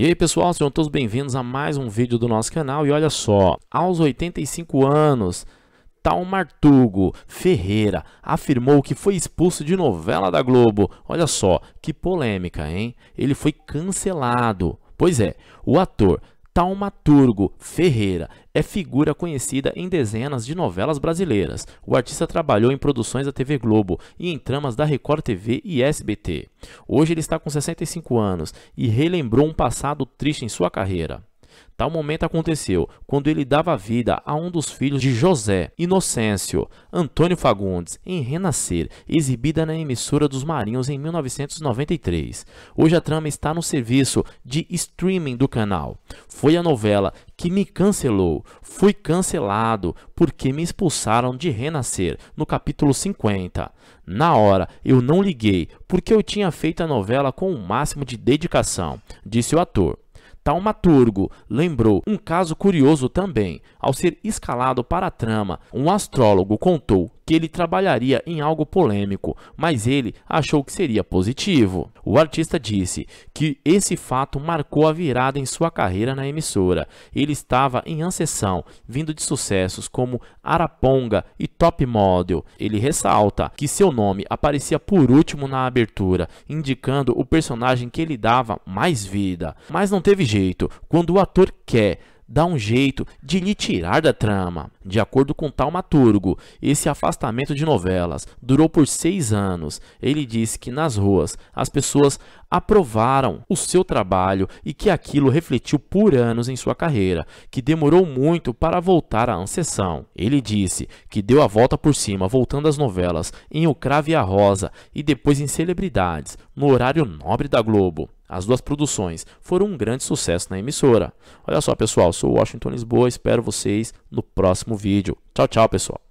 E aí pessoal, sejam todos bem-vindos a mais um vídeo do nosso canal e olha só, aos 85 anos, Tal Martugo Ferreira afirmou que foi expulso de novela da Globo. Olha só, que polêmica, hein? Ele foi cancelado. Pois é, o ator Taumaturgo Ferreira é figura conhecida em dezenas de novelas brasileiras. O artista trabalhou em produções da TV Globo e em tramas da Record TV e SBT. Hoje ele está com 65 anos e relembrou um passado triste em sua carreira. Tal momento aconteceu quando ele dava vida a um dos filhos de José, Inocêncio, Antônio Fagundes, em Renascer, exibida na emissora dos Marinhos em 1993. Hoje a trama está no serviço de streaming do canal. Foi a novela que me cancelou. Fui cancelado porque me expulsaram de Renascer, no capítulo 50. Na hora, eu não liguei porque eu tinha feito a novela com o máximo de dedicação, disse o ator taumaturgo, lembrou um caso curioso também. Ao ser escalado para a trama, um astrólogo contou que ele trabalharia em algo polêmico, mas ele achou que seria positivo. O artista disse que esse fato marcou a virada em sua carreira na emissora. Ele estava em ascensão, vindo de sucessos como Araponga e Top Model. Ele ressalta que seu nome aparecia por último na abertura, indicando o personagem que ele dava mais vida. Mas não teve jeito, quando o ator quer, dá um jeito de lhe tirar da trama. De acordo com Talmaturgo, esse afastamento de novelas durou por seis anos. Ele disse que nas ruas as pessoas aprovaram o seu trabalho e que aquilo refletiu por anos em sua carreira, que demorou muito para voltar à Ancessão. Ele disse que deu a volta por cima voltando às novelas em O Crave e a Rosa e depois em Celebridades, no horário nobre da Globo. As duas produções foram um grande sucesso na emissora. Olha só, pessoal, sou Washington Lisboa, espero vocês no próximo vídeo. Tchau, tchau, pessoal.